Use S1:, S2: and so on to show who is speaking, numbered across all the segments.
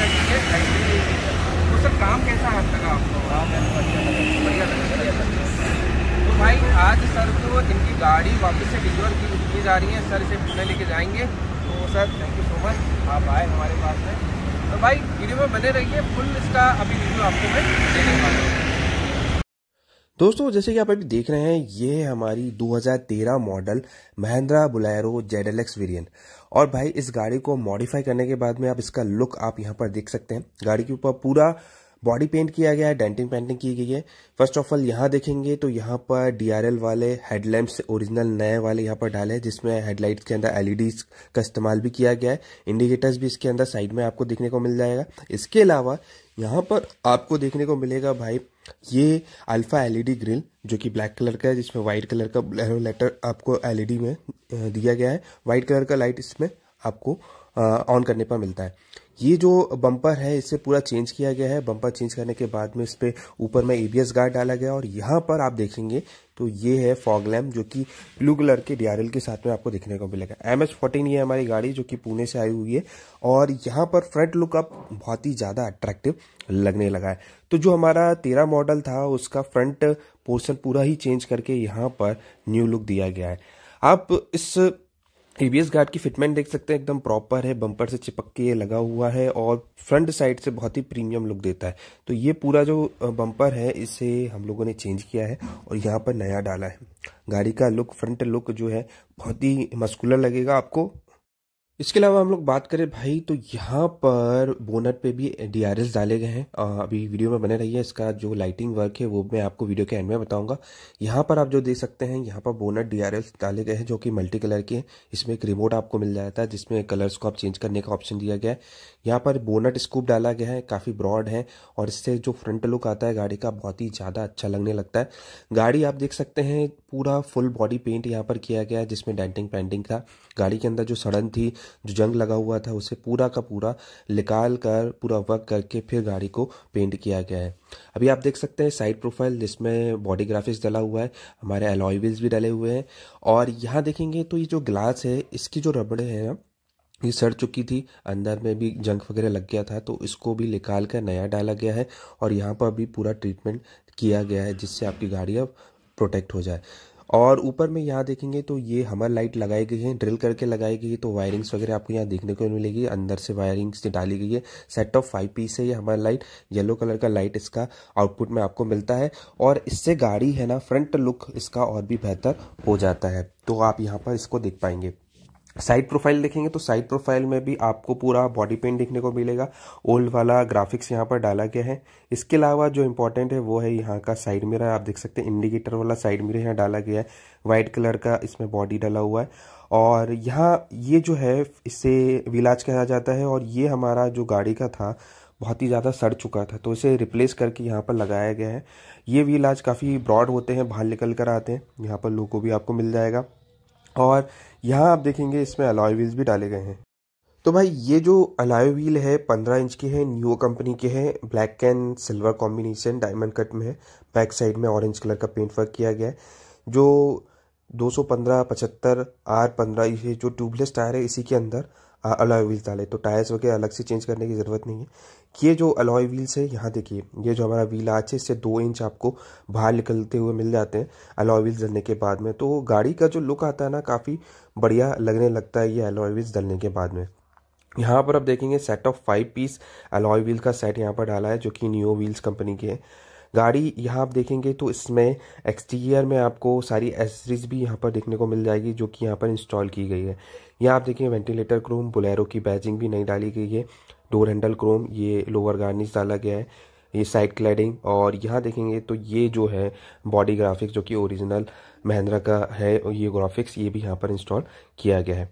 S1: तो सर काम कैसा हाथ तो लगा आपको तो काम बढ़िया तो भाई आज सर को इनकी गाड़ी वापस से डिलीवर की जा रही है सर इसे पुणे लेके जाएंगे तो sir thank you so much आप आए हमारे पास में तो भाई वीडियो में बने रहिए फुल इसका अभी वीडियो आपको मैं देने वाला हूँ दोस्तों जैसे कि आप अभी देख रहे हैं ये है हमारी 2013 model Mahindra Bolero Z L X variant और भाई इस गाड़ी को मॉडिफाई करने के बाद में आप इसका लुक आप यहाँ पर देख सकते हैं गाड़ी के ऊपर पूरा बॉडी पेंट किया गया है डेंटिंग पेंटिंग की गई है फर्स्ट ऑफ ऑल यहाँ देखेंगे तो यहाँ पर डीआरएल वाले हेडलैम्प ओरिजिनल नए वाले यहाँ पर डाले हैं जिसमें हेडलाइट्स के अंदर एलईडी e का इस्तेमाल भी किया गया है इंडिकेटर्स भी इसके अंदर साइड में आपको देखने को मिल जाएगा इसके अलावा यहाँ पर आपको देखने को मिलेगा भाई ये अल्फ़ा एलईडी ग्रिल जो कि ब्लैक कलर का है जिसमें वाइट कलर का लेटर आपको एलईडी में दिया गया है वाइट कलर का लाइट इसमें आपको ऑन करने पर मिलता है ये जो बम्पर है इसे पूरा चेंज किया गया है बम्पर चेंज करने के बाद में इस पर ऊपर में एबीएस गार्ड डाला गया और यहाँ पर आप देखेंगे तो ये है फॉग लैम्प जो कि ब्लू कलर के डीआरएल के साथ में आपको देखने को मिलेगा एम एस फोर्टीन ये हमारी गाड़ी जो कि पुणे से आई हुई है और यहाँ पर फ्रंट लुकअप बहुत ही ज़्यादा अट्रैक्टिव लगने लगा है तो जो हमारा तेरह मॉडल था उसका फ्रंट पोर्सन पूरा ही चेंज करके यहाँ पर न्यू लुक दिया गया है आप इस टीवीएस गार्ड की फिटमेंट देख सकते हैं एकदम प्रॉपर है बम्पर से चिपक के ये लगा हुआ है और फ्रंट साइड से बहुत ही प्रीमियम लुक देता है तो ये पूरा जो बम्पर है इसे हम लोगों ने चेंज किया है और यहाँ पर नया डाला है गाड़ी का लुक फ्रंट लुक जो है बहुत ही मस्कुलर लगेगा आपको इसके अलावा हम लोग बात करें भाई तो यहाँ पर बोनट पे भी डी डाले गए हैं अभी वीडियो में बने रहिए इसका जो लाइटिंग वर्क है वो मैं आपको वीडियो के एंड में बताऊंगा यहाँ पर आप जो देख सकते हैं यहाँ पर बोनट डी डाले गए हैं जो कि मल्टी कलर के हैं इसमें एक रिमोट आपको मिल जाता है जिसमें कलर्स को आप चेंज करने का ऑप्शन दिया गया है यहाँ पर बोनट स्कूप डाला गया है काफ़ी ब्रॉड है और इससे जो फ्रंट लुक आता है गाड़ी का बहुत ही ज़्यादा अच्छा लगने लगता है गाड़ी आप देख सकते हैं पूरा फुल बॉडी पेंट यहाँ पर किया गया है जिसमें डेंटिंग पेंटिंग था गाड़ी के अंदर जो सड़न थी जो जंग लगा हुआ था उसे पूरा का पूरा निकाल कर पूरा वर्क करके फिर गाड़ी को पेंट किया गया है अभी आप देख सकते हैं साइड प्रोफाइल जिसमें बॉडी ग्राफिक्स डला हुआ है हमारे एलॉयविल्स भी डले हुए हैं और यहाँ देखेंगे तो ये जो ग्लास है इसकी जो रबड़े हैं ना ये सड़ चुकी थी अंदर में भी जंक वगैरह लग गया था तो इसको भी निकाल कर नया डाला गया है और यहाँ पर भी पूरा ट्रीटमेंट किया गया है जिससे आपकी गाड़ी अब प्रोटेक्ट हो जाए और ऊपर में यहाँ देखेंगे तो ये हमर लाइट लगाई गई है ड्रिल करके लगाई गई है तो वायरिंग्स वगैरह आपको यहाँ देखने को मिलेगी अंदर से वायरिंग्स डाली गई है सेट ऑफ फाइव पीस है ये हमर लाइट येलो कलर का लाइट इसका आउटपुट में आपको मिलता है और इससे गाड़ी है ना फ्रंट लुक इसका और भी बेहतर हो जाता है तो आप यहाँ पर इसको देख पाएंगे साइड प्रोफाइल देखेंगे तो साइड प्रोफाइल में भी आपको पूरा बॉडी पेंट देखने को मिलेगा ओल्ड वाला ग्राफिक्स यहाँ पर डाला गया है इसके अलावा जो इम्पोर्टेंट है वो है यहाँ का साइड मिरर आप देख सकते हैं इंडिकेटर वाला साइड मिरर यहाँ डाला गया है वाइट कलर का इसमें बॉडी डाला हुआ है और यहाँ ये जो है इसे विलाज कहा जाता है और ये हमारा जो गाड़ी का था बहुत ही ज़्यादा सड़ चुका था तो इसे रिप्लेस करके यहाँ पर लगाया गया है ये व्हील आज काफ़ी ब्रॉड होते हैं बाहर निकल कर आते हैं यहाँ पर लोगों को भी आपको मिल जाएगा और यहाँ आप देखेंगे इसमें अलॉय व्हील्स भी डाले गए हैं तो भाई ये जो अलॉय व्हील है पंद्रह इंच के हैं न्यू कंपनी के हैं black and silver combination diamond cut में है बैक साइड में ऑरेंज कलर का पेंट वर्क किया गया है जो 215 75 आर पंद्रह ये जो ट्यूबलेस टायर है इसी के अंदर अलॉय व्हील्स डाले तो टायर्स वगैरह अलग से चेंज करने की ज़रूरत नहीं है ये जो अलॉय व्हील्स है यहाँ देखिए ये जो हमारा व्हील आज है इससे दो इंच आपको बाहर निकलते हुए मिल जाते हैं अलॉय व्हील्स डलने के बाद में तो गाड़ी का जो लुक आता है ना काफ़ी बढ़िया लगने लगता है ये अलॉय व्हील्स डलने के बाद में यहाँ पर आप देखेंगे set of five piece alloy wheel का सेट यहाँ पर डाला है जो कि न्यू व्हील्स कंपनी के हैं गाड़ी यहाँ आप देखेंगे तो इसमें एक्सटीरियर में आपको सारी एसेसरीज भी यहाँ पर देखने को मिल जाएगी जो कि यहाँ पर इंस्टॉल की गई है यहाँ आप देखेंगे वेंटिलेटर क्रोम बुलेरो की बैजिंग भी नहीं डाली गई है डोर हैंडल क्रोम ये लोअर गार्निश डाला गया है ये साइड क्लैडिंग और यहाँ देखेंगे तो ये जो है बॉडी ग्राफिक्स जो कि ओरिजिनल महिंद्रा का है और ये ग्राफिक्स ये भी यहाँ पर इंस्टॉल किया गया है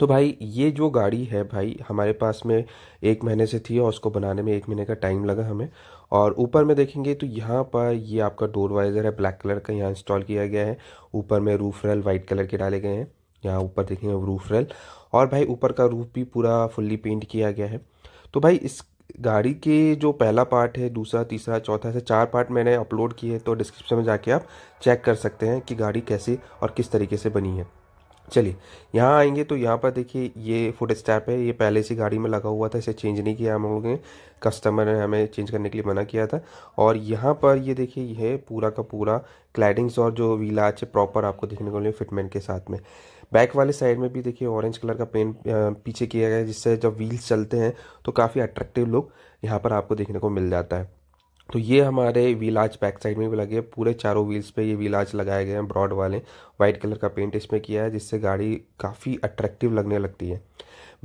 S1: तो भाई ये जो गाड़ी है भाई हमारे पास में एक महीने से थी और उसको बनाने में एक महीने का टाइम लगा हमें और ऊपर में देखेंगे तो यहाँ पर ये आपका डोर वाइज़र है ब्लैक कलर का यहाँ इंस्टॉल किया गया है ऊपर में रूफ रेल वाइट कलर के डाले गए हैं यहाँ ऊपर देखेंगे रूफ रेल और भाई ऊपर का रूफ भी पूरा फुल्ली पेंट किया गया है तो भाई इस गाड़ी के जो पहला पार्ट है दूसरा तीसरा चौथा से चार पार्ट मैंने अपलोड किए तो डिस्क्रिप्शन में जाके आप चेक कर सकते हैं कि गाड़ी कैसी और किस तरीके से बनी है चलिए यहाँ आएंगे तो यहाँ पर देखिए ये फुट स्टैप है ये पहले से गाड़ी में लगा हुआ था इसे चेंज नहीं किया हम लोगों ने कस्टमर ने हमें चेंज करने के लिए मना किया था और यहाँ पर ये देखिए यह पूरा का पूरा क्लैडिंग्स और जो वीलाच है प्रॉपर आपको देखने को मिले फिटमेंट के साथ में बैक वाले साइड में भी देखिए ऑरेंज कलर का पेंट पीछे किया गया है जिससे जब व्हील्स चलते हैं तो काफ़ी अट्रैक्टिव लुक यहाँ पर आपको देखने को मिल जाता है तो ये हमारे व्हीलाज बैक साइड में भी लगे हैं पूरे चारों व्हील्स पे ये व्हीलाज लगाए गए हैं ब्रॉड वाले वाइट कलर का पेंट इसमें किया है जिससे गाड़ी काफ़ी अट्रैक्टिव लगने लगती है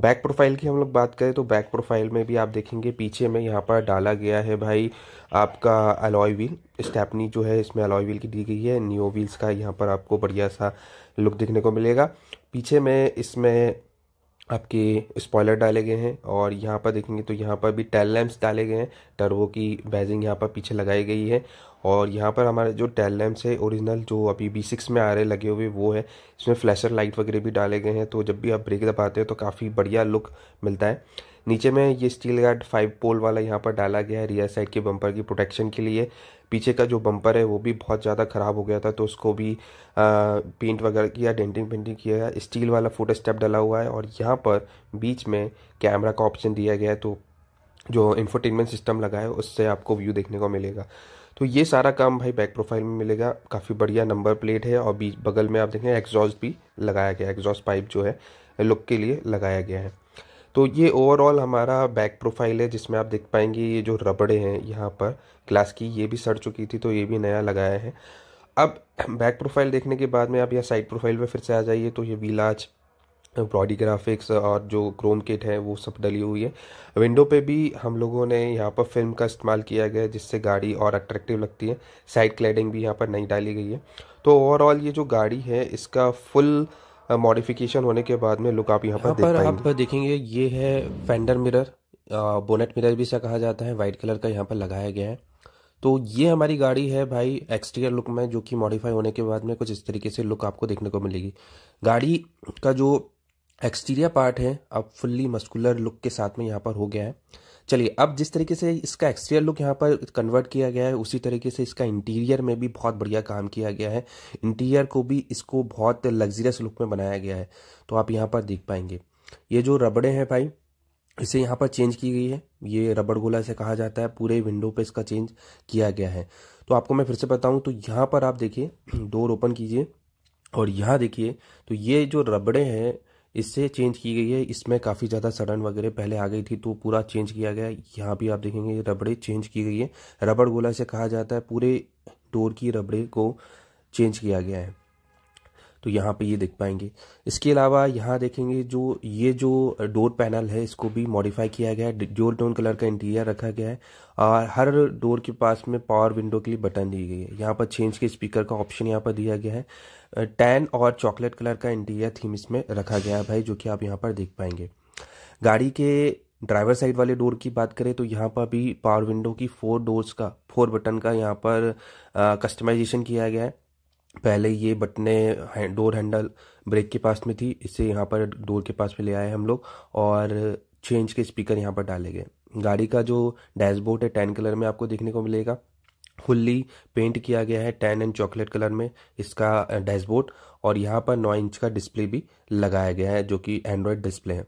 S1: बैक प्रोफाइल की हम लोग बात करें तो बैक प्रोफाइल में भी आप देखेंगे पीछे में यहाँ पर डाला गया है भाई आपका अलॉय व्हील स्टैपनी जो है इसमें अलॉय व्हील की दी गई है न्यू व्हील्स का यहाँ पर आपको बढ़िया सा लुक देखने को मिलेगा पीछे में इसमें आपके स्पॉयलर डाले गए हैं और यहाँ पर देखेंगे तो यहाँ पर भी टेल लैम्प्स डाले गए हैं टर्बो की बैजिंग यहाँ पर पीछे लगाई गई है और यहाँ पर हमारे जो टेल लैम्प्स है ओरिजिनल जो अभी बी सिक्स में आ रहे लगे हुए वो है इसमें फ्लैशर लाइट वगैरह भी डाले गए हैं तो जब भी आप ब्रेक दबाते हैं तो काफ़ी बढ़िया लुक मिलता है नीचे में ये स्टील गार्ड फाइव पोल वाला यहाँ पर डाला गया है रियर साइड के बम्पर की प्रोटेक्शन के लिए पीछे का जो बम्पर है वो भी बहुत ज़्यादा ख़राब हो गया था तो उसको भी पेंट वगैरह किया डेंटिंग पेंटिंग किया है स्टील वाला फुट स्टेप डला हुआ है और यहाँ पर बीच में कैमरा का ऑप्शन दिया गया है तो जो इन्फोटेनमेंट सिस्टम लगा है उससे आपको व्यू देखने को मिलेगा तो ये सारा काम भाई बैक प्रोफाइल में मिलेगा काफ़ी बढ़िया नंबर प्लेट है और बीच बगल में आप देखें एग्जॉस्ट भी लगाया गया है एग्जॉस्ट पाइप जो है लुक के लिए लगाया गया है तो ये ओवरऑल हमारा बैक प्रोफाइल है जिसमें आप देख पाएंगे ये जो रबड़े हैं यहाँ पर ग्लास की ये भी सड़ चुकी थी तो ये भी नया लगाया है अब बैक प्रोफाइल देखने के बाद में आप यहाँ साइड प्रोफाइल में फिर से आ जाइए तो ये वीलाज बॉडी ग्राफिक्स और जो क्रोम किट है वो सब डली हुई है विंडो पे भी हम लोगों ने यहाँ पर फिल्म का इस्तेमाल किया गया है जिससे गाड़ी और अट्रैक्टिव लगती है साइड क्लैडिंग भी यहाँ पर नहीं डाली गई है तो ओवरऑल ये जो गाड़ी है इसका फुल मॉडिफिकेशन होने के बाद में लुक आप यहाँ पर, पर आप देखेंगे ये है फेंडर मिरर बोनेट मिरर भी इसे कहा जाता है वाइट कलर का यहाँ पर लगाया गया है तो ये हमारी गाड़ी है भाई एक्सटीरियर लुक में जो कि मॉडिफाई होने के बाद में कुछ इस तरीके से लुक आपको देखने को मिलेगी गाड़ी का जो एक्सटीरियर पार्ट है अब फुल्ली मस्कुलर लुक के साथ में यहाँ पर हो गया है चलिए अब जिस तरीके से इसका एक्सटीरियर लुक यहाँ पर कन्वर्ट किया गया है उसी तरीके से इसका इंटीरियर में भी बहुत बढ़िया काम किया गया है इंटीरियर को भी इसको बहुत लग्जरियस लुक में बनाया गया है तो आप यहाँ पर देख पाएंगे ये जो रबड़े हैं भाई इसे यहाँ पर चेंज की गई है ये रबड़ गोला से कहा जाता है पूरे विंडो पे इसका चेंज किया गया है तो आपको मैं फिर से बताऊँ तो यहाँ पर आप देखिए डोर ओपन कीजिए और यहाँ देखिए तो ये जो रबड़े हैं इससे चेंज की गई है इसमें काफ़ी ज़्यादा सड़न वगैरह पहले आ गई थी तो पूरा चेंज किया गया यहाँ भी आप देखेंगे रबड़े चेंज की गई है रबड़ गोला से कहा जाता है पूरे डोर की रबड़े को चेंज किया गया है तो यहाँ पे ये देख पाएंगे इसके अलावा यहाँ देखेंगे जो ये जो डोर पैनल है इसको भी मॉडिफाई किया गया है जोर टोन कलर का इंटीरियर रखा गया है और हर डोर के पास में पावर विंडो के लिए बटन दी गई है यहाँ पर चेंज के स्पीकर का ऑप्शन यहाँ पर दिया गया है टैन और चॉकलेट कलर का इंटीरियर थीम इसमें रखा गया है भाई जो कि आप यहाँ पर देख पाएंगे गाड़ी के ड्राइवर साइड वाले डोर की बात करें तो यहाँ पर भी पावर विंडो की फोर डोर्स का फोर बटन का यहाँ पर कस्टमाइजेशन किया गया है पहले ये बटने डोर हैंडल ब्रेक के पास में थी इसे यहाँ पर डोर के पास में ले आए हम लोग और छः इंच के स्पीकर यहाँ पर डाले गए गाड़ी का जो डैशबोर्ड है टैन कलर में आपको देखने को मिलेगा फुल्ली पेंट किया गया है टैन एंड चॉकलेट कलर में इसका डैशबोर्ड और यहाँ पर नौ इंच का डिस्प्ले भी लगाया गया है जो कि एंड्रॉयड डिस्प्ले है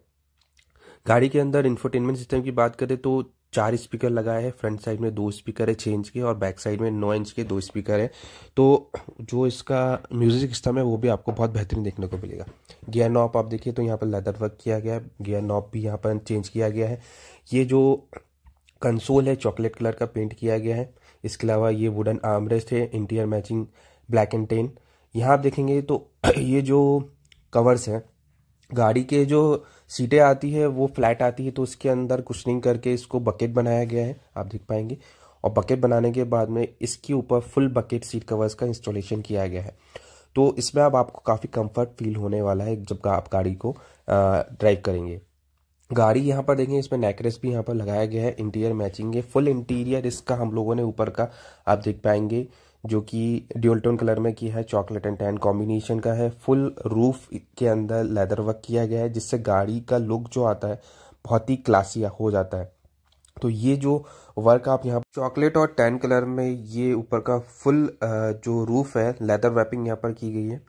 S1: गाड़ी के अंदर इन्फोटेनमेंट सिस्टम की बात करें तो चार स्पीकर लगाए हैं फ्रंट साइड में दो स्पीकर है छः इंच के और बैक साइड में नौ इंच के दो स्पीकर है तो जो इसका म्यूज़िक सिस्टम है वो भी आपको बहुत बेहतरीन देखने को मिलेगा गियर नॉप आप देखिए तो यहाँ पर लेदर वर्क किया गया है गियर नॉप भी यहाँ पर चेंज किया गया है ये जो कंसोल है चॉकलेट कलर का पेंट किया गया है इसके अलावा ये वुडन आर्मरेस्ट है interior matching black and tan यहाँ आप देखेंगे तो ये जो कवर्स हैं गाड़ी के जो सीटें आती है वो फ्लैट आती है तो उसके अंदर कुशनिंग करके इसको बकेट बनाया गया है आप देख पाएंगे और बकेट बनाने के बाद में इसके ऊपर फुल बकेट सीट कवर्स का इंस्टॉलेशन किया गया है तो इसमें अब आपको काफ़ी कंफर्ट फील होने वाला है जब आप गाड़ी को ड्राइव करेंगे गाड़ी यहाँ पर देखें इसमें नेकरेस भी यहाँ पर लगाया गया है इंटीरियर मैचिंग है फुल इंटीरियर इसका हम लोगों ने ऊपर का आप देख पाएंगे जो कि ड्यूल कलर में किया है चॉकलेट एंड टैन कॉम्बिनेशन का है फुल रूफ के अंदर लेदर वर्क किया गया है जिससे गाड़ी का लुक जो आता है बहुत ही क्लासी हो जाता है तो ये जो वर्क आप यहाँ चॉकलेट और टैन कलर में ये ऊपर का फुल जो रूफ है लेदर रैपिंग यहाँ पर की गई है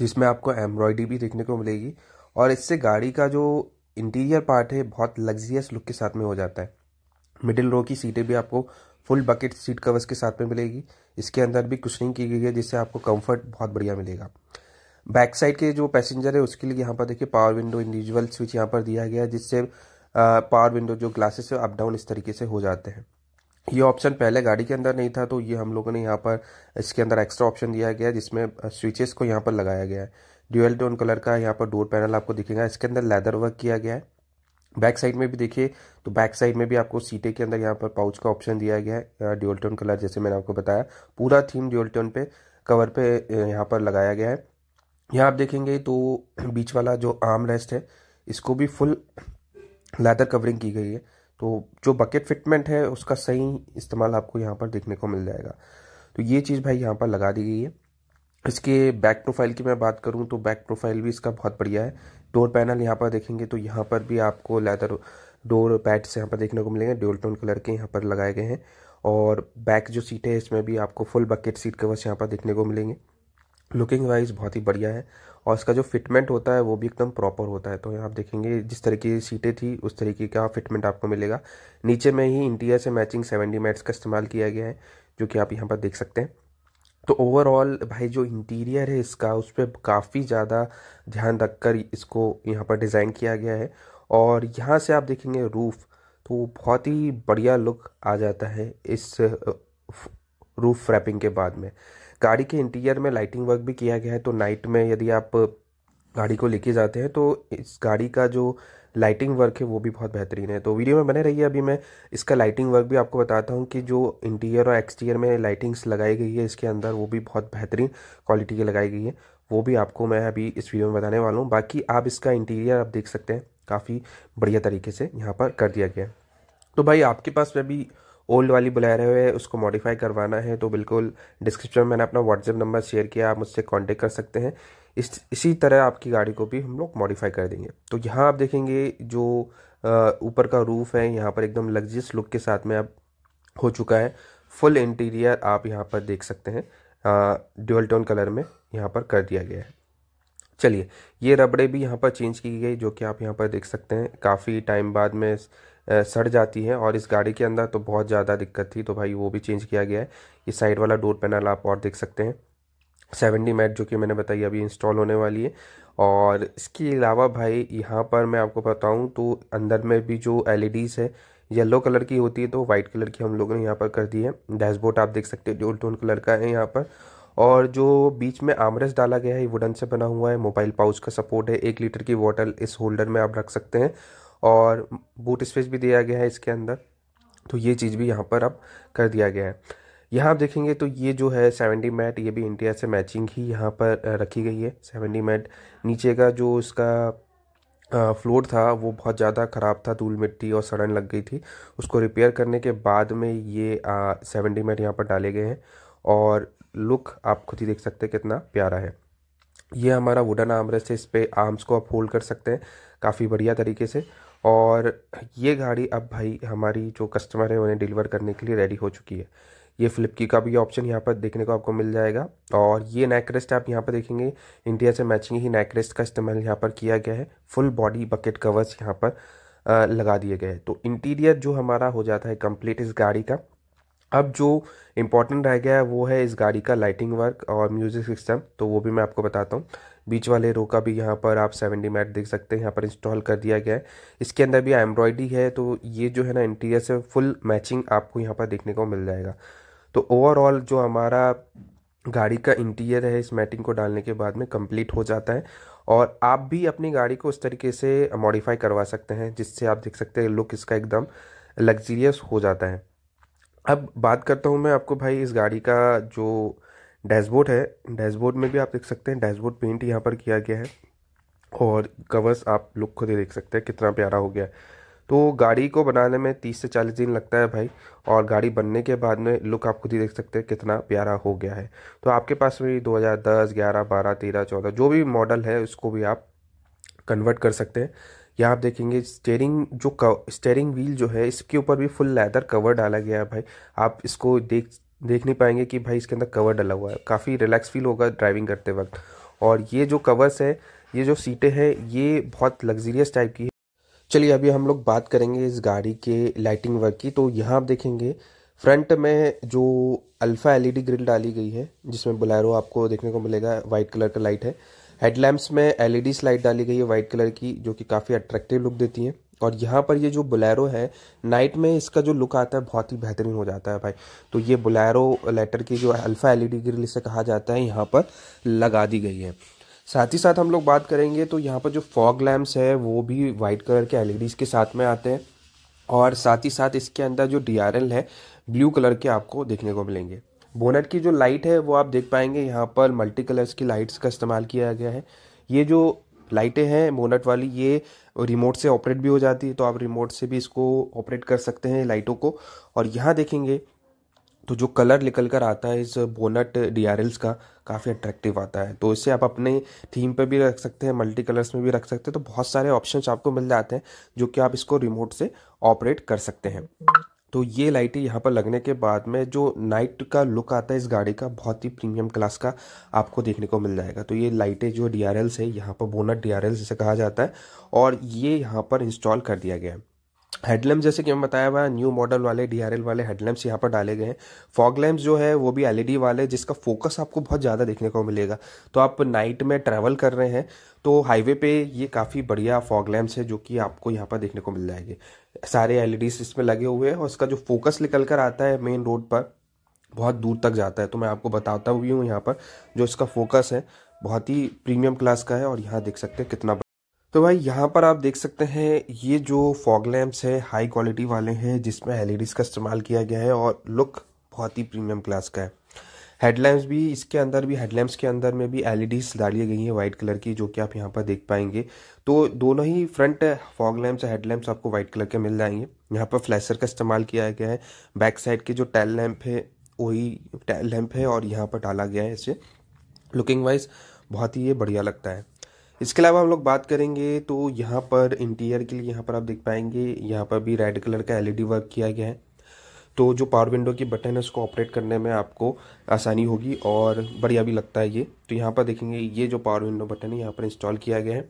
S1: जिसमें आपको एम्ब्रॉयडरी भी देखने को मिलेगी और इससे गाड़ी का जो इंटीरियर पार्ट है बहुत लग्जरियस लुक के साथ में हो जाता है मिडिल रो की सीटें भी आपको फुल बकेट सीट कवर्स के साथ में मिलेगी इसके अंदर भी कुशनिंग की गई है जिससे आपको कंफर्ट बहुत बढ़िया मिलेगा बैक साइड के जो पैसेंजर है उसके लिए यहाँ पर देखिए पावर विंडो इंडिविजुअल स्विच यहाँ पर दिया गया है जिससे पावर विंडो जो ग्लासेस है अप डाउन इस तरीके से हो जाते हैं ये ऑप्शन पहले गाड़ी के अंदर नहीं था तो ये हम लोगों ने यहाँ पर इसके अंदर एक्स्ट्रा ऑप्शन दिया गया है जिसमें स्विचेस को यहाँ पर लगाया गया है ड्यूएल टोन कलर का यहाँ पर डोर पैनल आपको दिखेगा इसके अंदर लेदर वर्क किया गया है बैक साइड में भी देखिए तो बैक साइड में भी आपको सीटे के अंदर यहाँ पर पाउच का ऑप्शन दिया गया है ड्योल्टोन कलर जैसे मैंने आपको बताया पूरा थीम ड्योल्टोन पे कवर पे यहाँ पर लगाया गया है यहाँ आप देखेंगे तो बीच वाला जो आर्म रेस्ट है इसको भी फुल लेदर कवरिंग की गई है तो जो बकेट फिटमेंट है उसका सही इस्तेमाल आपको यहाँ पर देखने को मिल जाएगा तो ये चीज़ भाई यहाँ पर लगा दी गई है इसके बैक प्रोफाइल की मैं बात करूँ तो बैक प्रोफाइल भी इसका बहुत बढ़िया है डोर पैनल यहाँ पर देखेंगे तो यहाँ पर भी आपको लेदर डोर पैड्स यहाँ पर देखने को मिलेंगे ड्यूल टोन कलर के यहाँ पर लगाए गए हैं और बैक जो सीट है इसमें भी आपको फुल बकेट सीट कवर्स यहाँ पर देखने को मिलेंगे लुकिंग वाइज बहुत ही बढ़िया है और इसका जो फिटमेंट होता है वो भी एकदम प्रॉपर होता है तो यहाँ आप देखेंगे जिस तरह की सीटें थी उस तरीके का फिटमेंट आपको मिलेगा नीचे में ही इंटीरियर से मैचिंग सेवेंटी मैट्स का इस्तेमाल किया गया है जो कि आप यहाँ पर देख सकते हैं तो ओवरऑल भाई जो इंटीरियर है इसका उस पर काफ़ी ज़्यादा ध्यान रख कर इसको यहाँ पर डिज़ाइन किया गया है और यहाँ से आप देखेंगे रूफ़ तो बहुत ही बढ़िया लुक आ जाता है इस रूफ़ रैपिंग के बाद में गाड़ी के इंटीरियर में लाइटिंग वर्क भी किया गया है तो नाइट में यदि आप गाड़ी को लेके जाते हैं तो इस गाड़ी का जो लाइटिंग वर्क है वो भी बहुत बेहतरीन है तो वीडियो में बने रहिए अभी मैं इसका लाइटिंग वर्क भी आपको बताता हूँ कि जो इंटीरियर और एक्सटीरियर में लाइटिंग्स लगाई गई है इसके अंदर वो भी बहुत बेहतरीन क्वालिटी की लगाई गई है वो भी आपको मैं अभी इस वीडियो में बताने वाला हूँ बाकी आप इसका इंटीरियर आप देख सकते हैं काफ़ी बढ़िया तरीके से यहाँ पर कर दिया गया है तो भाई आपके पास में भी ओल्ड वाली बुलाया हैं उसको मॉडिफाई करवाना है तो बिल्कुल डिस्क्रिप्शन में मैंने अपना व्हाट्सएप नंबर शेयर किया आप मुझसे कॉन्टेक्ट कर सकते हैं इस इसी तरह आपकी गाड़ी को भी हम लोग मॉडिफाई कर देंगे तो यहाँ आप देखेंगे जो ऊपर का रूफ है यहाँ पर एकदम लग्जियस लुक के साथ में अब हो चुका है फुल इंटीरियर आप यहाँ पर देख सकते हैं ड्यूअल टोन कलर में यहाँ पर कर दिया गया है चलिए ये रबड़े भी यहाँ पर चेंज की गई जो कि आप यहाँ पर देख सकते हैं काफ़ी टाइम बाद में सड़ जाती है और इस गाड़ी के अंदर तो बहुत ज़्यादा दिक्कत थी तो भाई वो भी चेंज किया गया है ये साइड वाला डोर पैनल आप और देख सकते हैं सेवेंटी मैट जो कि मैंने बताई अभी इंस्टॉल होने वाली है और इसके अलावा भाई यहाँ पर मैं आपको बताऊँ तो अंदर में भी जो एल e है येलो कलर की होती है तो वाइट कलर की हम लोगों ने यहाँ पर कर दी है डैशबोर्ड आप देख सकते हैं जो टोन कलर का है यहाँ पर और जो बीच में आमरेस डाला गया है वुडन से बना हुआ है मोबाइल पाउच का सपोर्ट है एक लीटर की बॉटल इस होल्डर में आप रख सकते हैं और बूट स्पेस भी दिया गया है इसके अंदर तो ये चीज़ भी यहाँ पर अब कर दिया गया है यहाँ आप देखेंगे तो ये जो है सेवेंटी मैट ये भी इंडिया से मैचिंग ही यहाँ पर रखी गई है सेवेंटी मैट नीचे का जो इसका फ्लोर था वो बहुत ज़्यादा ख़राब था धूल मिट्टी और सड़न लग गई थी उसको रिपेयर करने के बाद में ये सेवेंटी मैट यहाँ पर डाले गए हैं और लुक आप खुद ही देख सकते हैं कितना प्यारा है ये हमारा वुडन आर्मरेस्ट है इस पर आर्म्स को आप होल्ड कर सकते हैं काफ़ी बढ़िया तरीके से और ये गाड़ी अब भाई हमारी जो कस्टमर है उन्हें डिलीवर करने के लिए रेडी हो चुकी है ये फ्लिप की का भी ऑप्शन यहाँ पर देखने को आपको मिल जाएगा और ये नेकरेस्ट आप यहाँ पर देखेंगे इंडिया से मैचिंग ही नेकरेस्ट का इस्तेमाल यहाँ पर किया गया है फुल बॉडी बकेट कवर्स यहाँ पर लगा दिए गए तो इंटीरियर जो हमारा हो जाता है कंप्लीट इस गाड़ी का अब जो इम्पोर्टेंट रह गया है वो है इस गाड़ी का लाइटिंग वर्क और म्यूज़िक सिस्टम तो वो भी मैं आपको बताता हूँ बीच वाले रो का भी यहाँ पर आप सेवेंटी मैट देख सकते हैं यहाँ पर इंस्टॉल कर दिया गया है इसके अंदर भी एम्ब्रॉयडरी है तो ये जो है ना इंटीरियर से फुल मैचिंग आपको यहाँ पर देखने को मिल जाएगा तो ओवरऑल जो हमारा गाड़ी का इंटीरियर है इस मैटिंग को डालने के बाद में कंप्लीट हो जाता है और आप भी अपनी गाड़ी को उस तरीके से मॉडिफाई करवा सकते हैं जिससे आप देख सकते हैं लुक इसका एकदम लग्जीरियस हो जाता है अब बात करता हूँ मैं आपको भाई इस गाड़ी का जो डैशबोर्ड है डैशबोर्ड में भी आप देख सकते हैं डैशबोर्ड पेंट यहाँ पर किया गया है और कवर्स आप लुक खुद ही देख सकते हैं कितना प्यारा हो गया है तो गाड़ी को बनाने में तीस से चालीस दिन लगता है भाई और गाड़ी बनने के बाद में लुक आप खुद ही देख सकते हैं कितना प्यारा हो गया है तो आपके पास भी दस ग्यारह बारह तेरह चौदह जो भी मॉडल है उसको भी आप कन्वर्ट कर सकते हैं यहाँ आप देखेंगे स्टेयरिंग जो स्टेयरिंग व्हील जो है इसके ऊपर भी फुल लेदर कवर डाला गया है भाई आप इसको देख देख नहीं पाएंगे कि भाई इसके अंदर कवर डला हुआ है काफ़ी रिलैक्स फील होगा ड्राइविंग करते वक्त और ये जो कवर्स है ये जो सीटें हैं ये बहुत लग्जीरियस टाइप की है चलिए अभी हम लोग बात करेंगे इस गाड़ी के लाइटिंग वर्क की तो यहाँ आप देखेंगे फ्रंट में जो अल्फ़ा एलईडी ग्रिल डाली गई है जिसमें बुलेरो आपको देखने को मिलेगा वाइट कलर का लाइट है हेडलैम्प्स में एलईडी स्लाइड डाली गई है वाइट कलर की जो कि काफ़ी अट्रैक्टिव लुक देती है और यहाँ पर ये जो बुलेरो है नाइट में इसका जो लुक आता है बहुत ही बेहतरीन हो जाता है भाई तो ये बुलेरो लेटर की जो अल्फ़ा एलईडी ग्रिल इसे कहा जाता है यहाँ पर लगा दी गई है साथ ही साथ हम लोग बात करेंगे तो यहाँ पर जो फॉग लैम्प्स है वो भी वाइट कलर के एल के साथ में आते हैं और साथ ही साथ इसके अंदर जो डी है ब्लू कलर के आपको देखने को मिलेंगे बोनट की जो लाइट है वो आप देख पाएंगे यहाँ पर मल्टी कलर्स की लाइट्स का इस्तेमाल किया गया है ये जो लाइटें हैं बोनट वाली ये रिमोट से ऑपरेट भी हो जाती है तो आप रिमोट से भी इसको ऑपरेट कर सकते हैं लाइटों को और यहाँ देखेंगे तो जो कलर निकल कर आता है इस बोनट डी का काफ़ी अट्रैक्टिव आता है तो इसे आप अपने थीम पे भी रख सकते हैं मल्टी कलर्स में भी रख सकते हैं तो बहुत सारे ऑप्शन आपको मिल जाते हैं जो कि आप इसको रिमोट से ऑपरेट कर सकते हैं तो ये लाइटें यहाँ पर लगने के बाद में जो नाइट का लुक आता है इस गाड़ी का बहुत ही प्रीमियम क्लास का आपको देखने को मिल जाएगा तो ये लाइटें जो डी आर है यहाँ पर बोनट डी आर जिसे कहा जाता है और ये यहाँ पर इंस्टॉल कर दिया गया है हेडलैम्प जैसे कि मैं बताया हुआ न्यू मॉडल वाले डी वाले हेडलैम्प्स यहाँ पर डाले गए हैं फॉग लैम्प्स जो है वो भी एलईडी e वाले जिसका फोकस आपको बहुत ज़्यादा देखने को मिलेगा तो आप नाइट में ट्रैवल कर रहे हैं तो हाईवे पे ये काफ़ी बढ़िया फॉग लैम्प्स है जो कि आपको यहाँ पर देखने को मिल जाएंगे सारे एल e इसमें लगे हुए हैं और इसका जो फोकस निकल कर आता है मेन रोड पर बहुत दूर तक जाता है तो मैं आपको बताता भी हूँ यहाँ पर जो इसका फोकस है बहुत ही प्रीमियम क्लास का है और यहाँ देख सकते हैं कितना तो भाई यहाँ पर आप देख सकते हैं ये जो फॉग लैम्प्स है हाई क्वालिटी वाले हैं जिसमें एल e का इस्तेमाल किया गया है और लुक बहुत ही प्रीमियम क्लास का है हेडलैम्प्स भी इसके अंदर भी हेडलैम्प्स के अंदर में भी एलईडीज e डाली गई हैं वाइट कलर की जो कि आप यहाँ पर देख पाएंगे तो दोनों ही front fog lamps head lamps आपको वाइट कलर के मिल जाएंगे यहाँ पर फ्लैशर का इस्तेमाल किया गया है बैक साइड के जो टेल लैम्प है वही टेल लैम्प है और यहाँ पर डाला गया है इसे लुकिंग वाइज बहुत ही ये बढ़िया लगता है इसके अलावा हम लोग बात करेंगे तो यहाँ पर इंटीरियर के लिए यहाँ पर आप देख पाएंगे यहाँ पर भी रेड कलर का एलईडी वर्क किया गया है तो जो पावर विंडो की बटन है उसको ऑपरेट करने में आपको आसानी होगी और बढ़िया भी लगता है ये तो यहाँ पर देखेंगे ये जो पावर विंडो बटन है यहाँ पर इंस्टॉल किया गया है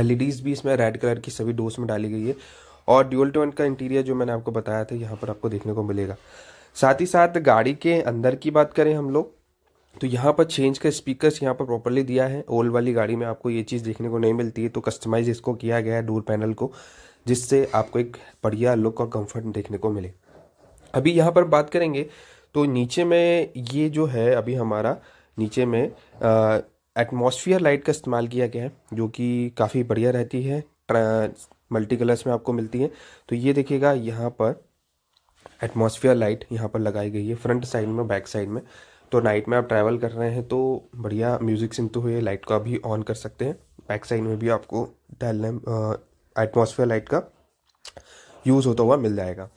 S1: एलईडीज़ भी इसमें रेड कलर की सभी डोज में डाली गई है और ड्यूल टू का इंटीरियर जो मैंने आपको बताया था यहाँ पर आपको देखने को मिलेगा साथ ही साथ गाड़ी के अंदर की बात करें हम लोग तो यहाँ पर चेंज का स्पीकर्स यहाँ पर प्रॉपरली दिया है ओल्ड वाली गाड़ी में आपको ये चीज़ देखने को नहीं मिलती है तो कस्टमाइज इसको किया गया है डोर पैनल को जिससे आपको एक बढ़िया लुक और कंफर्ट देखने को मिले अभी यहाँ पर बात करेंगे तो नीचे में ये जो है अभी हमारा नीचे में एटमोसफियर लाइट का इस्तेमाल किया गया है जो कि काफ़ी बढ़िया रहती है मल्टी कलर्स में आपको मिलती है तो ये देखिएगा यहाँ पर एटमोसफियर लाइट यहाँ पर लगाई गई है फ्रंट साइड में बैक साइड में तो नाइट में आप ट्रैवल कर रहे हैं तो बढ़िया म्यूज़िक सुनते हुए लाइट का भी ऑन कर सकते हैं बैक साइड में भी आपको डालने एटमोसफेयर लाइट का यूज़ होता हुआ मिल जाएगा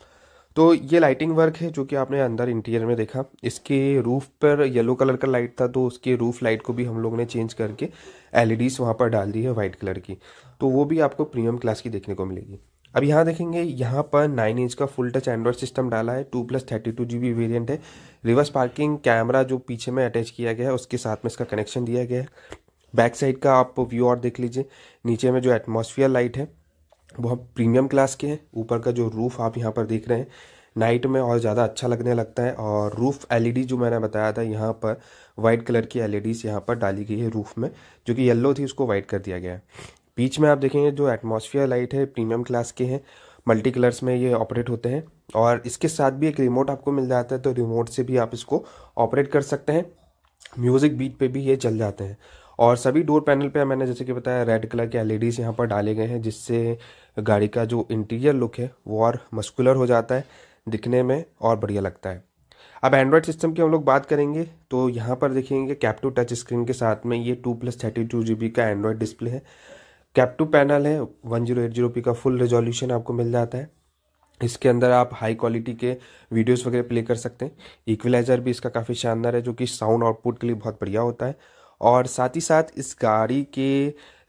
S1: तो ये लाइटिंग वर्क है जो कि आपने अंदर इंटीरियर में देखा इसके रूफ पर येलो कलर का लाइट था तो उसके रूफ लाइट को भी हम लोग ने चेंज करके एलईडीज वहाँ पर डाल दी है वाइट कलर की तो वो भी आपको प्रीमियम क्लास की देखने को मिलेगी अब यहाँ देखेंगे यहाँ पर नाइन इंच का फुल टच एंड्रॉयड सिस्टम डाला है two plus thirty two G B variant है रिवर्स पार्किंग कैमरा जो पीछे में अटैच किया गया है उसके साथ में इसका कनेक्शन दिया गया है बैक साइड का आप व्यू और देख लीजिए नीचे में जो एटमोसफियर लाइट है वह प्रीमियम क्लास के हैं ऊपर का जो रूफ़ आप यहाँ पर देख रहे हैं नाइट में और ज़्यादा अच्छा लगने लगता है और रूफ़ एलईडी e जो मैंने बताया था यहाँ पर वाइट कलर की एलईडीज e यहाँ पर डाली गई है रूफ़ में जो कि येलो थी उसको वाइट कर दिया गया है बीच में आप देखेंगे जो एटमोसफियर लाइट है प्रीमियम क्लास के हैं मल्टी कलर्स में ये ऑपरेट होते हैं और इसके साथ भी एक रिमोट आपको मिल जाता है तो रिमोट से भी आप इसको ऑपरेट कर सकते हैं म्यूज़िक बीट पे भी ये चल जाते हैं और सभी डोर पैनल पे मैंने जैसे कि बताया रेड कलर के एलईडीज यहाँ पर डाले गए हैं जिससे गाड़ी का जो इंटीरियर लुक है वो और मस्कुलर हो जाता है दिखने में और बढ़िया लगता है अब एंड्रॉयड सिस्टम की हम लोग बात करेंगे तो यहाँ पर देखेंगे कैप्टू टच स्क्रीन के साथ में ये two plus thirty two G B का एंड्रॉयड डिस्प्ले है कैप टू पैनल है one zero eight zero P का फुल रेजोल्यूशन आपको मिल जाता है इसके अंदर आप हाई क्वालिटी के वीडियोस वगैरह प्ले कर सकते हैं इक्वलाइज़र भी इसका काफ़ी शानदार है जो कि साउंड आउटपुट के लिए बहुत बढ़िया होता है और साथ ही साथ इस गाड़ी के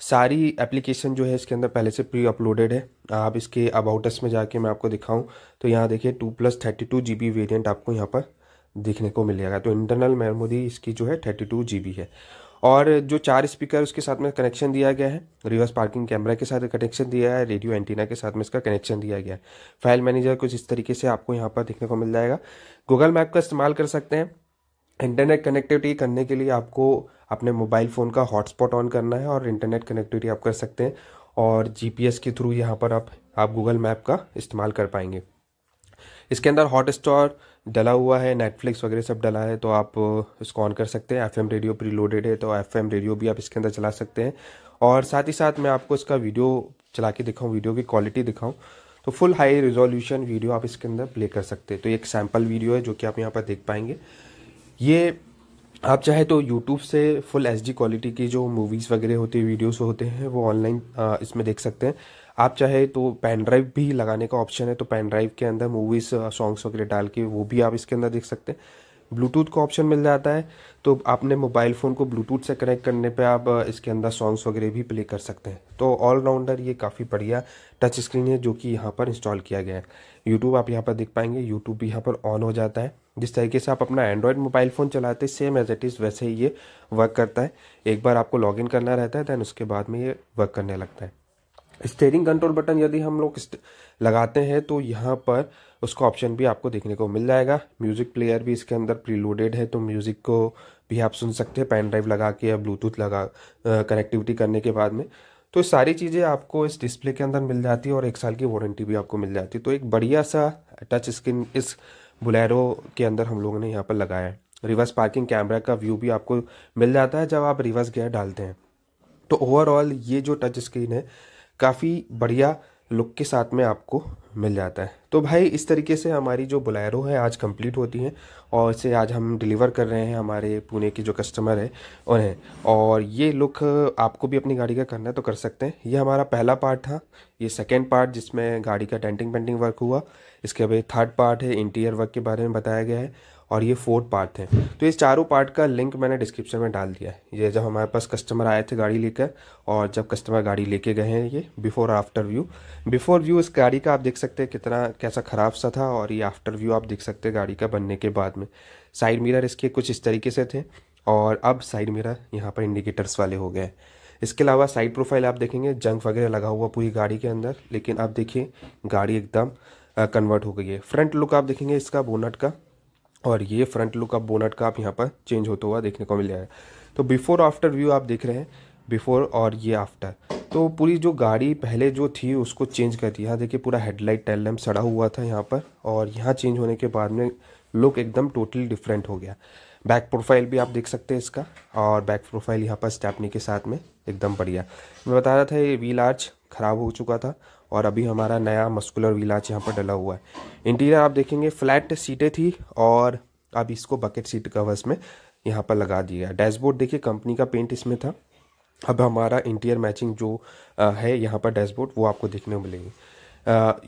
S1: सारी एप्लीकेशन जो है इसके अंदर पहले से प्री अपलोडेड है आप इसके अबाउटस में जाके मैं आपको दिखाऊं तो यहाँ देखिए two plus thirty two G B variant आपको यहाँ पर देखने को मिलेगा तो इंटरनल मेमोरी इसकी जो है थर्टी टू जी बी है और जो चार स्पीकर उसके साथ में कनेक्शन दिया गया है रिवर्स पार्किंग कैमरा के साथ कनेक्शन दिया है रेडियो एंटीना के साथ में इसका कनेक्शन दिया गया है फाइल मैनेजर कुछ इस तरीके से आपको यहाँ पर देखने को मिल जाएगा गूगल मैप का इस्तेमाल कर सकते हैं इंटरनेट कनेक्टिविटी करने के लिए आपको अपने मोबाइल फ़ोन का हॉटस्पॉट ऑन करना है और इंटरनेट कनेक्टिविटी आप कर सकते हैं और जी के थ्रू यहाँ पर आप आप गूगल मैप का इस्तेमाल कर पाएंगे इसके अंदर हॉट स्टॉर डला हुआ है नेटफ्लिक्स वगैरह सब डला है तो आप इसको ऑन कर सकते हैं एफएम रेडियो प्रीलोडेड है तो एफएम रेडियो भी आप इसके अंदर चला सकते हैं और साथ ही साथ मैं आपको इसका वीडियो चला के दिखाऊँ वीडियो की क्वालिटी दिखाऊँ तो फुल हाई रिजोल्यूशन वीडियो आप इसके अंदर प्ले कर सकते हैं तो एक सैम्पल वीडियो है जो कि आप यहाँ पर देख पाएंगे ये आप चाहे तो यूट्यूब से फुल एच क्वालिटी की जो मूवीज़ वगैरह होती है वीडियोज़ होते हैं वो ऑनलाइन इसमें देख सकते हैं आप चाहे तो पेन ड्राइव भी लगाने का ऑप्शन है तो पेन ड्राइव के अंदर मूवीज़ सॉन्ग्स वगैरह डाल के वो भी आप इसके अंदर देख सकते हैं ब्लूटूथ का ऑप्शन मिल जाता है तो आपने मोबाइल फ़ोन को ब्लूटूथ से कनेक्ट करने पे आप इसके अंदर सॉन्ग्स वगैरह भी प्ले कर सकते हैं तो ऑलराउंडर ये काफ़ी बढ़िया टच स्क्रीन है जो कि यहाँ पर इंस्टॉल किया गया है यूट्यूब आप यहाँ पर देख पाएंगे यूट्यूब भी यहाँ पर ऑन हो जाता है जिस तरीके से आप अपना एंड्रॉयड मोबाइल फ़ोन चलाते हैं सेम एज इट इज़ वैसे ही ये वर्क करता है एक बार आपको लॉग करना रहता है दैन उसके बाद में ये वर्क करने लगता है स्टेयरिंग कंट्रोल बटन यदि हम लोग लगाते हैं तो यहाँ पर उसका ऑप्शन भी आपको देखने को मिल जाएगा म्यूज़िक प्लेयर भी इसके अंदर प्रीलोडेड है तो म्यूज़िक को भी आप सुन सकते हैं पेन ड्राइव लगा के या ब्लूटूथ लगा कनेक्टिविटी करने के बाद में तो सारी चीज़ें आपको इस डिस्प्ले के अंदर मिल जाती है और एक साल की वारंटी भी आपको मिल जाती है तो एक बढ़िया सा टच स्क्रीन इस बुलेरो के अंदर हम लोगों ने यहाँ पर लगाया है रिवर्स पार्किंग कैमरा का व्यू भी आपको मिल जाता है जब आप रिवर्स गियर डालते हैं तो ओवरऑल ये जो टच स्क्रीन है काफ़ी बढ़िया लुक के साथ में आपको मिल जाता है तो भाई इस तरीके से हमारी जो बुलेरो है आज कंप्लीट होती है और इसे आज हम डिलीवर कर रहे हैं हमारे पुणे के जो कस्टमर है उन्हें और ये लुक आपको भी अपनी गाड़ी का करना है तो कर सकते हैं ये हमारा पहला पार्ट था ये सेकेंड पार्ट जिसमें गाड़ी का डेंटिंग पेंटिंग वर्क हुआ इसके अभी थर्ड पार्ट है इंटीरियर वर्क के बारे में बताया गया है और ये फोर्थ पार्ट थे तो इस चारों पार्ट का लिंक मैंने डिस्क्रिप्शन में डाल दिया है ये जब हमारे पास कस्टमर आए थे गाड़ी लेकर और जब कस्टमर गाड़ी लेके गए हैं ये before after view before view इस गाड़ी का आप देख सकते हैं कितना कैसा ख़राब सा था और ये आफ्टर व्यू आप देख सकते हैं गाड़ी का बनने के बाद में साइड मिरर इसके कुछ इस तरीके से थे और अब साइड मिरर यहाँ पर इंडिकेटर्स वाले हो गए इसके अलावा साइड प्रोफाइल आप देखेंगे जंग वगैरह लगा हुआ पूरी गाड़ी के अंदर लेकिन आप देखिए गाड़ी एकदम कन्वर्ट हो गई है फ्रंट लुक आप देखेंगे इसका बोनट का और ये फ्रंट लुक आप बोनट का आप यहाँ पर चेंज होता हुआ देखने को मिल जाएगा तो बिफोर आफ्टर व्यू आप देख रहे हैं बिफोर और ये आफ्टर तो पूरी जो गाड़ी पहले जो थी उसको चेंज कर दिया यहाँ देखिए पूरा हेडलाइट टेल लैम्प सड़ा हुआ था यहाँ पर और यहाँ चेंज होने के बाद में लुक एकदम टोटली डिफरेंट हो गया बैक प्रोफाइल भी आप देख सकते हैं इसका और बैक प्रोफाइल यहाँ पर स्टैपनी के साथ में एकदम बढ़िया मैं बता रहा था ये व्हील आर्च ख़राब हो चुका था और अभी हमारा नया मस्कुलर विलाच यहाँ पर डला हुआ है इंटीरियर आप देखेंगे फ्लैट सीटें थी और अब इसको बकेट सीट कवर्स में यहाँ पर लगा दिया डैशबोर्ड देखिए कंपनी का पेंट इसमें था अब हमारा इंटीरियर मैचिंग जो है यहाँ पर डैशबोर्ड वो आपको देखने को मिलेगी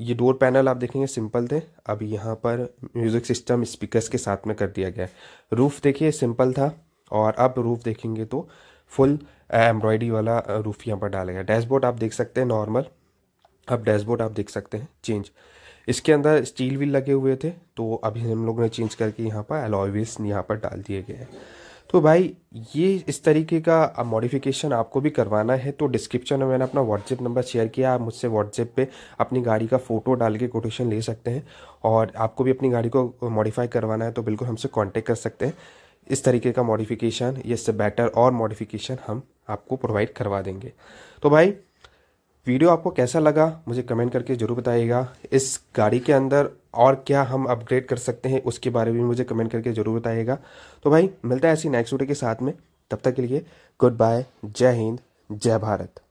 S1: ये डोर पैनल आप देखेंगे सिंपल थे अभी यहाँ पर म्यूज़िक सिस्टम स्पीकर्स के साथ में कर दिया गया है रूफ़ देखिए सिंपल था और अब रूफ़ देखेंगे तो फुल एम्ब्रॉयडरी वाला रूफ़ यहाँ पर डाला गया डैशबोर्ड आप देख सकते हैं नॉर्मल अब डैशबोर्ड आप देख सकते हैं चेंज इसके अंदर स्टील व्हील लगे हुए थे तो अभी हम लोग ने चेंज करके यहाँ पर एलोविस यहाँ पर डाल दिए गए हैं तो भाई ये इस तरीके का मॉडिफिकेशन आपको भी करवाना है तो डिस्क्रिप्शन में मैंने अपना व्हाट्सएप नंबर शेयर किया आप मुझसे व्हाट्सएप पे अपनी गाड़ी का फ़ोटो डाल के कोटेशन ले सकते हैं और आपको भी अपनी गाड़ी को मॉडिफाई करवाना है तो बिल्कुल हमसे कॉन्टेक्ट कर सकते हैं इस तरीके का मॉडिफिकेशन इससे बेटर और मॉडिफिकेशन हम आपको प्रोवाइड करवा देंगे तो भाई वीडियो आपको कैसा लगा मुझे कमेंट करके ज़रूर बताइएगा इस गाड़ी के अंदर और क्या हम अपग्रेड कर सकते हैं उसके बारे में मुझे कमेंट करके ज़रूर बताइएगा तो भाई मिलता है ऐसी नेक्स्ट वीडियो के साथ में तब तक के लिए गुड बाय जय हिंद जय भारत